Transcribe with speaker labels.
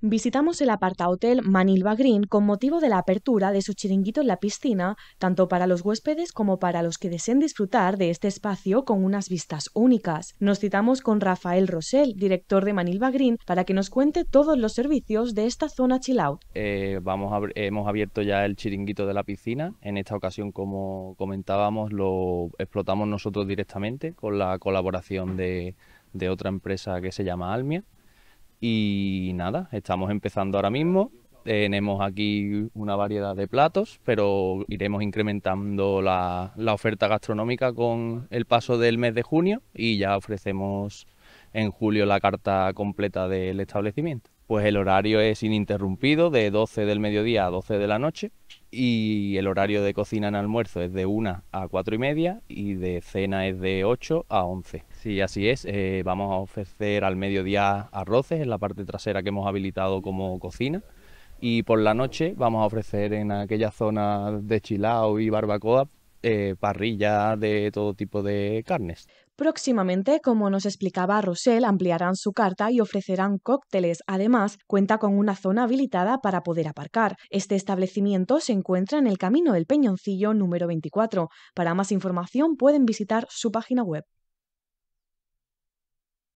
Speaker 1: Visitamos el aparta hotel Manilva Green con motivo de la apertura de su chiringuito en la piscina, tanto para los huéspedes como para los que deseen disfrutar de este espacio con unas vistas únicas. Nos citamos con Rafael Rosell, director de Manilva Green, para que nos cuente todos los servicios de esta zona chill out.
Speaker 2: Eh, vamos hemos abierto ya el chiringuito de la piscina. En esta ocasión, como comentábamos, lo explotamos nosotros directamente con la colaboración de, de otra empresa que se llama Almia. Y nada, estamos empezando ahora mismo. Tenemos aquí una variedad de platos, pero iremos incrementando la, oferta gastronómica con el paso del mes de junio y ya ofrecemos en julio la carta completa del establecimiento pues el horario es ininterrumpido de 12 del mediodía a 12 de la noche y el horario de cocina en almuerzo es de 1 a 4 y media y de cena es de 8 a 11. Si así es, eh, vamos a ofrecer al mediodía arroces en la parte trasera que hemos habilitado como cocina y por la noche vamos a ofrecer en aquella zona de chilao y barbacoa parrillas eh, parrilla de todo tipo de carnes.
Speaker 1: Próximamente, como nos explicaba Rosel, ampliarán su carta y ofrecerán cócteles. Además, cuenta con una zona habilitada para poder aparcar. Este establecimiento se encuentra en el camino del Peñoncillo número 24. Para más información pueden visitar su página web.